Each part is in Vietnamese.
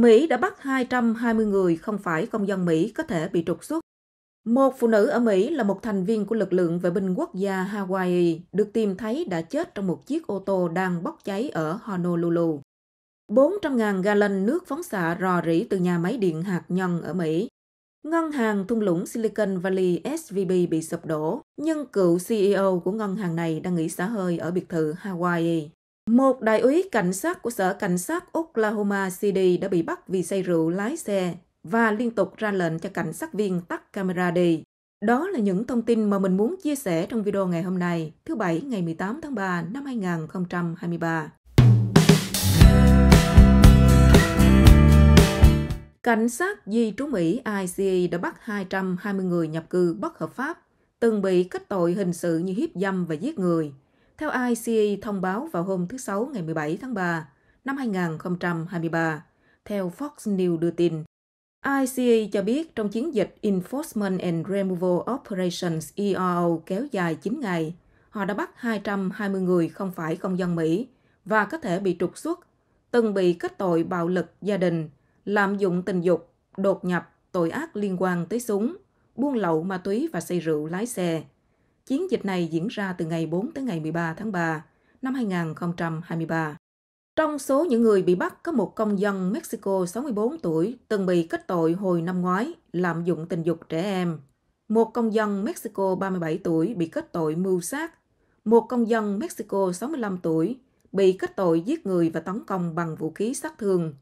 Mỹ đã bắt 220 người không phải công dân Mỹ có thể bị trục xuất. Một phụ nữ ở Mỹ là một thành viên của lực lượng vệ binh quốc gia Hawaii được tìm thấy đã chết trong một chiếc ô tô đang bốc cháy ở Honolulu. 400.000 gallon nước phóng xạ rò rỉ từ nhà máy điện hạt nhân ở Mỹ. Ngân hàng thung lũng Silicon Valley SVB bị sụp đổ, nhưng cựu CEO của ngân hàng này đang nghỉ xả hơi ở biệt thự Hawaii. Một đại úy cảnh sát của Sở Cảnh sát Oklahoma City đã bị bắt vì say rượu lái xe và liên tục ra lệnh cho cảnh sát viên tắt camera đi. Đó là những thông tin mà mình muốn chia sẻ trong video ngày hôm nay, thứ Bảy ngày 18 tháng 3 năm 2023. Cảnh sát di trú Mỹ ICE đã bắt 220 người nhập cư bất hợp pháp, từng bị kết tội hình sự như hiếp dâm và giết người – theo ICA thông báo vào hôm thứ Sáu ngày 17 tháng 3 năm 2023, theo Fox News đưa tin. ICA cho biết trong chiến dịch Enforcement and Removal Operations ERO kéo dài 9 ngày, họ đã bắt 220 người không phải công dân Mỹ và có thể bị trục xuất, từng bị kết tội bạo lực gia đình, lạm dụng tình dục, đột nhập, tội ác liên quan tới súng, buôn lậu ma túy và say rượu lái xe. Chiến dịch này diễn ra từ ngày 4 tới ngày 13 tháng 3 năm 2023. Trong số những người bị bắt có một công dân Mexico 64 tuổi từng bị kết tội hồi năm ngoái lạm dụng tình dục trẻ em. Một công dân Mexico 37 tuổi bị kết tội mưu sát. Một công dân Mexico 65 tuổi bị kết tội giết người và tấn công bằng vũ khí sát thương.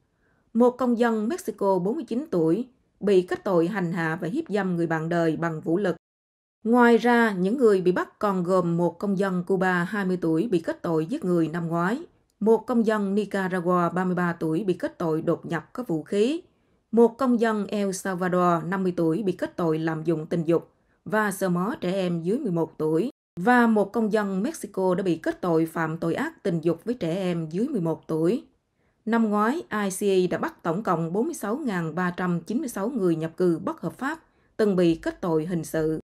Một công dân Mexico 49 tuổi bị kết tội hành hạ và hiếp dâm người bạn đời bằng vũ lực. Ngoài ra, những người bị bắt còn gồm một công dân Cuba 20 tuổi bị kết tội giết người năm ngoái, một công dân Nicaragua 33 tuổi bị kết tội đột nhập có vũ khí, một công dân El Salvador 50 tuổi bị kết tội làm dụng tình dục và sờ mó trẻ em dưới 11 tuổi và một công dân Mexico đã bị kết tội phạm tội ác tình dục với trẻ em dưới 11 tuổi. Năm ngoái, ica đã bắt tổng cộng 46.396 người nhập cư bất hợp pháp từng bị kết tội hình sự.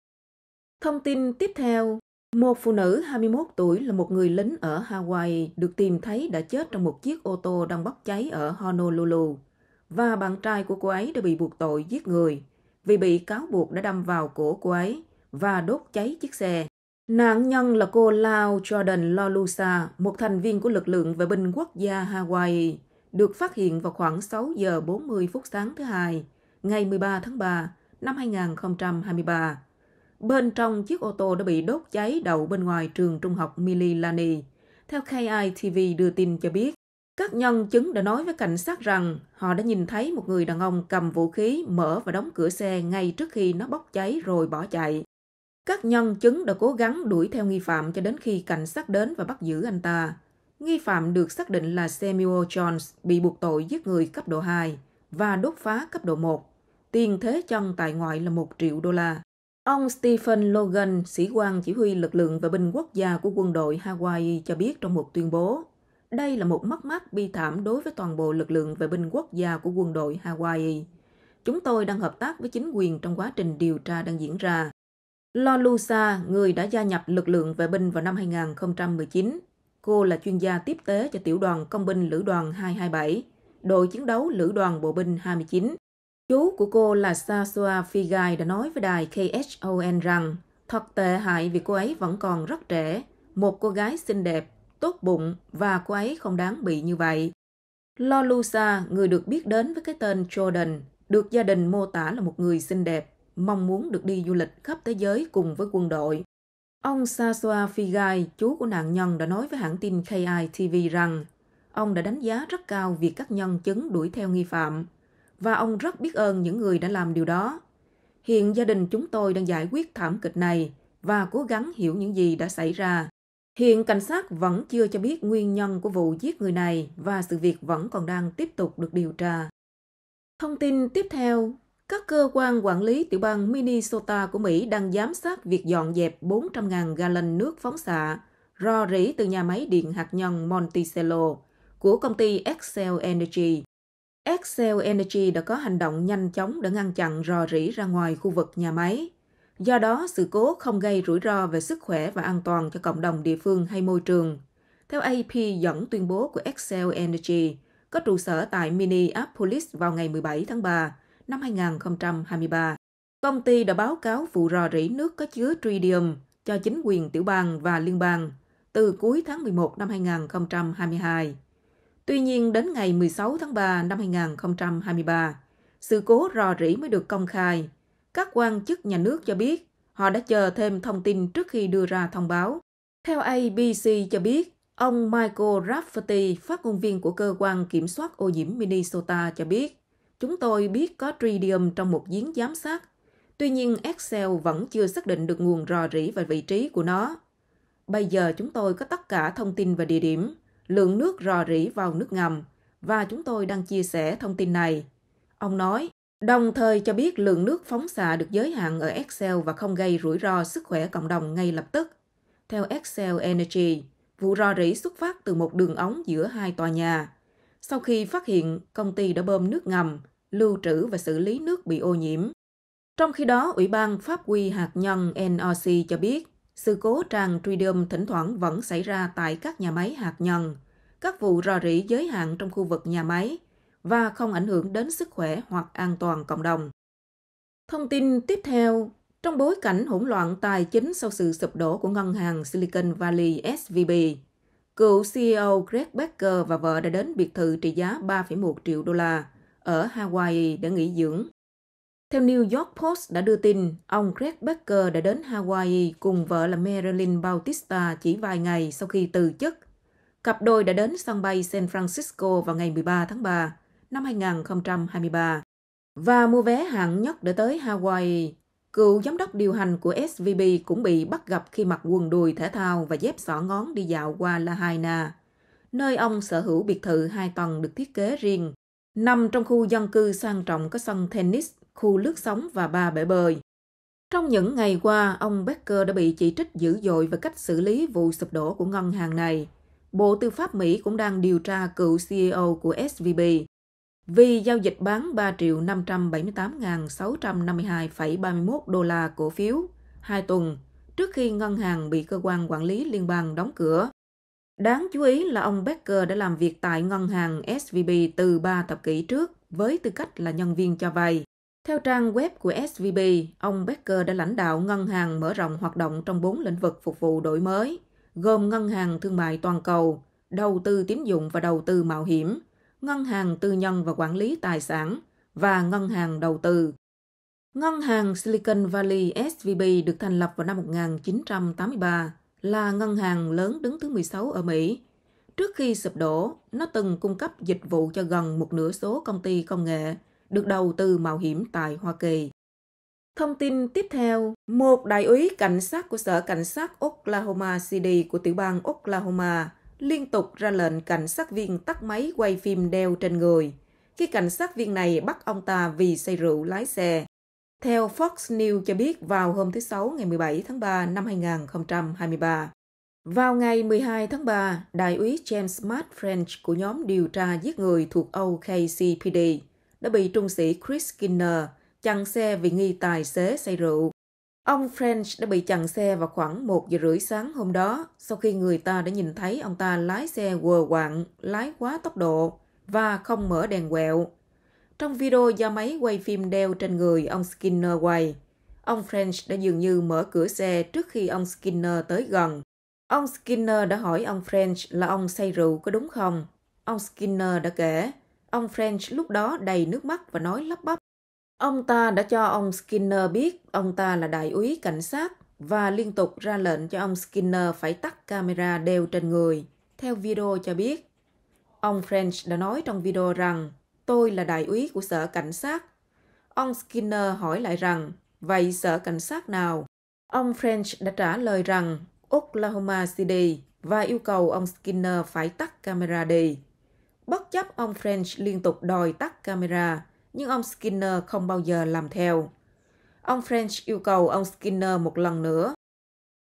Thông tin tiếp theo, một phụ nữ 21 tuổi là một người lính ở Hawaii được tìm thấy đã chết trong một chiếc ô tô đang bốc cháy ở Honolulu và bạn trai của cô ấy đã bị buộc tội giết người vì bị cáo buộc đã đâm vào cổ cô ấy và đốt cháy chiếc xe. Nạn nhân là cô Lao Jordan Lolusa, một thành viên của lực lượng vệ binh quốc gia Hawaii, được phát hiện vào khoảng 6 giờ 40 phút sáng thứ Hai, ngày 13 tháng 3 năm 2023. Bên trong chiếc ô tô đã bị đốt cháy đậu bên ngoài trường trung học Mililani. Theo KITV đưa tin cho biết, các nhân chứng đã nói với cảnh sát rằng họ đã nhìn thấy một người đàn ông cầm vũ khí mở và đóng cửa xe ngay trước khi nó bốc cháy rồi bỏ chạy. Các nhân chứng đã cố gắng đuổi theo nghi phạm cho đến khi cảnh sát đến và bắt giữ anh ta. Nghi phạm được xác định là Samuel Jones bị buộc tội giết người cấp độ 2 và đốt phá cấp độ 1. Tiền thế chân tại ngoại là 1 triệu đô la. Ông Stephen Logan, sĩ quan chỉ huy lực lượng vệ binh quốc gia của quân đội Hawaii cho biết trong một tuyên bố, đây là một mất mát bi thảm đối với toàn bộ lực lượng vệ binh quốc gia của quân đội Hawaii. Chúng tôi đang hợp tác với chính quyền trong quá trình điều tra đang diễn ra. Lolusa, người đã gia nhập lực lượng vệ binh vào năm 2019, cô là chuyên gia tiếp tế cho tiểu đoàn công binh lữ đoàn 227, đội chiến đấu lữ đoàn bộ binh 29 Chú của cô là Sasua Figai đã nói với đài KHON rằng thật tệ hại vì cô ấy vẫn còn rất trẻ, một cô gái xinh đẹp, tốt bụng và cô ấy không đáng bị như vậy. Lolusa, người được biết đến với cái tên Jordan, được gia đình mô tả là một người xinh đẹp, mong muốn được đi du lịch khắp thế giới cùng với quân đội. Ông Sasua Figai, chú của nạn nhân, đã nói với hãng tin KITV rằng ông đã đánh giá rất cao việc các nhân chứng đuổi theo nghi phạm và ông rất biết ơn những người đã làm điều đó. Hiện gia đình chúng tôi đang giải quyết thảm kịch này và cố gắng hiểu những gì đã xảy ra. Hiện cảnh sát vẫn chưa cho biết nguyên nhân của vụ giết người này và sự việc vẫn còn đang tiếp tục được điều tra. Thông tin tiếp theo, các cơ quan quản lý tiểu bang Minnesota của Mỹ đang giám sát việc dọn dẹp 400.000 gallon nước phóng xạ rò rỉ từ nhà máy điện hạt nhân Monticello của công ty Excel Energy Excel Energy đã có hành động nhanh chóng để ngăn chặn rò rỉ ra ngoài khu vực nhà máy. Do đó, sự cố không gây rủi ro về sức khỏe và an toàn cho cộng đồng địa phương hay môi trường. Theo AP dẫn tuyên bố của Excel Energy, có trụ sở tại Minneapolis vào ngày 17 tháng 3 năm 2023. Công ty đã báo cáo vụ rò rỉ nước có chứa tritium cho chính quyền tiểu bang và liên bang từ cuối tháng 11 năm 2022. Tuy nhiên, đến ngày 16 tháng 3 năm 2023, sự cố rò rỉ mới được công khai. Các quan chức nhà nước cho biết họ đã chờ thêm thông tin trước khi đưa ra thông báo. Theo ABC cho biết, ông Michael Rafferty, phát ngôn viên của cơ quan kiểm soát ô nhiễm Minnesota cho biết, chúng tôi biết có tritium trong một giếng giám sát. Tuy nhiên, Excel vẫn chưa xác định được nguồn rò rỉ và vị trí của nó. Bây giờ chúng tôi có tất cả thông tin và địa điểm lượng nước rò rỉ vào nước ngầm và chúng tôi đang chia sẻ thông tin này. Ông nói, đồng thời cho biết lượng nước phóng xạ được giới hạn ở Excel và không gây rủi ro sức khỏe cộng đồng ngay lập tức. Theo Excel Energy, vụ rò rỉ xuất phát từ một đường ống giữa hai tòa nhà. Sau khi phát hiện, công ty đã bơm nước ngầm, lưu trữ và xử lý nước bị ô nhiễm. Trong khi đó, Ủy ban Pháp quy hạt nhân NRC cho biết, sự cố tràn tritium thỉnh thoảng vẫn xảy ra tại các nhà máy hạt nhân, các vụ rò rỉ giới hạn trong khu vực nhà máy và không ảnh hưởng đến sức khỏe hoặc an toàn cộng đồng. Thông tin tiếp theo, trong bối cảnh hỗn loạn tài chính sau sự sụp đổ của ngân hàng Silicon Valley SVB, cựu CEO Greg Becker và vợ đã đến biệt thự trị giá 3,1 triệu đô la ở Hawaii để nghỉ dưỡng theo New York Post đã đưa tin, ông Greg Baker đã đến Hawaii cùng vợ là Marilyn Bautista chỉ vài ngày sau khi từ chức. Cặp đôi đã đến sân bay San Francisco vào ngày 13 tháng 3 năm 2023 và mua vé hạng nhất để tới Hawaii. Cựu giám đốc điều hành của SVB cũng bị bắt gặp khi mặc quần đùi thể thao và dép xỏ ngón đi dạo qua Lahaina, nơi ông sở hữu biệt thự hai tầng được thiết kế riêng, nằm trong khu dân cư sang trọng có sân tennis khu lướt sóng và ba bể bơi. Trong những ngày qua, ông Becker đã bị chỉ trích dữ dội về cách xử lý vụ sụp đổ của ngân hàng này. Bộ Tư pháp Mỹ cũng đang điều tra cựu CEO của SVB vì giao dịch bán 3 triệu 578.652,31 đô la cổ phiếu hai tuần trước khi ngân hàng bị cơ quan quản lý liên bang đóng cửa. Đáng chú ý là ông Becker đã làm việc tại ngân hàng SVB từ 3 thập kỷ trước với tư cách là nhân viên cho vay. Theo trang web của SVB, ông Becker đã lãnh đạo ngân hàng mở rộng hoạt động trong bốn lĩnh vực phục vụ đổi mới, gồm ngân hàng thương mại toàn cầu, đầu tư tín dụng và đầu tư mạo hiểm, ngân hàng tư nhân và quản lý tài sản và ngân hàng đầu tư. Ngân hàng Silicon Valley SVB được thành lập vào năm 1983 là ngân hàng lớn đứng thứ 16 ở Mỹ. Trước khi sụp đổ, nó từng cung cấp dịch vụ cho gần một nửa số công ty công nghệ – được đầu tư mạo hiểm tại Hoa Kỳ. Thông tin tiếp theo, một đại úy cảnh sát của Sở Cảnh sát Oklahoma City của tiểu bang Oklahoma liên tục ra lệnh cảnh sát viên tắt máy quay phim đeo trên người khi cảnh sát viên này bắt ông ta vì say rượu lái xe. Theo Fox News cho biết vào hôm thứ Sáu ngày 17 tháng 3 năm 2023. Vào ngày 12 tháng 3, Đại úy James Matt French của nhóm điều tra giết người thuộc OKCPD đã bị trung sĩ Chris Skinner chặn xe vì nghi tài xế say rượu. Ông French đã bị chặn xe vào khoảng 1 giờ rưỡi sáng hôm đó sau khi người ta đã nhìn thấy ông ta lái xe quờ quạng, lái quá tốc độ và không mở đèn quẹo. Trong video do máy quay phim đeo trên người ông Skinner quay, ông French đã dường như mở cửa xe trước khi ông Skinner tới gần. Ông Skinner đã hỏi ông French là ông say rượu có đúng không? Ông Skinner đã kể, Ông French lúc đó đầy nước mắt và nói lắp bắp. Ông ta đã cho ông Skinner biết ông ta là đại úy cảnh sát và liên tục ra lệnh cho ông Skinner phải tắt camera đeo trên người. Theo video cho biết, ông French đã nói trong video rằng tôi là đại úy của sở cảnh sát. Ông Skinner hỏi lại rằng, vậy sở cảnh sát nào? Ông French đã trả lời rằng Oklahoma City và yêu cầu ông Skinner phải tắt camera đi bất chấp ông French liên tục đòi tắt camera, nhưng ông Skinner không bao giờ làm theo. Ông French yêu cầu ông Skinner một lần nữa.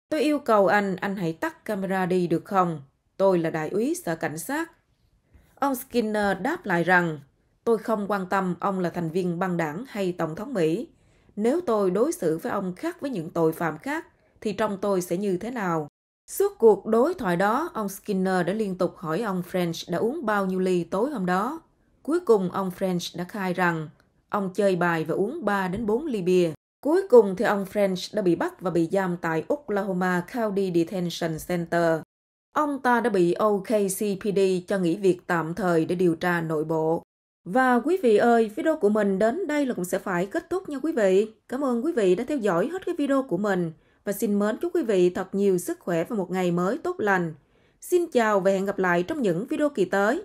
Tôi yêu cầu anh, anh hãy tắt camera đi được không? Tôi là đại úy sở cảnh sát. Ông Skinner đáp lại rằng, tôi không quan tâm ông là thành viên băng đảng hay Tổng thống Mỹ. Nếu tôi đối xử với ông khác với những tội phạm khác, thì trong tôi sẽ như thế nào? Suốt cuộc đối thoại đó, ông Skinner đã liên tục hỏi ông French đã uống bao nhiêu ly tối hôm đó. Cuối cùng ông French đã khai rằng ông chơi bài và uống 3 đến 4 ly bia. Cuối cùng thì ông French đã bị bắt và bị giam tại Oklahoma County Detention Center. Ông ta đã bị OKCPD cho nghỉ việc tạm thời để điều tra nội bộ. Và quý vị ơi, video của mình đến đây là cũng sẽ phải kết thúc nha quý vị. Cảm ơn quý vị đã theo dõi hết cái video của mình và xin mến chúc quý vị thật nhiều sức khỏe và một ngày mới tốt lành. Xin chào và hẹn gặp lại trong những video kỳ tới.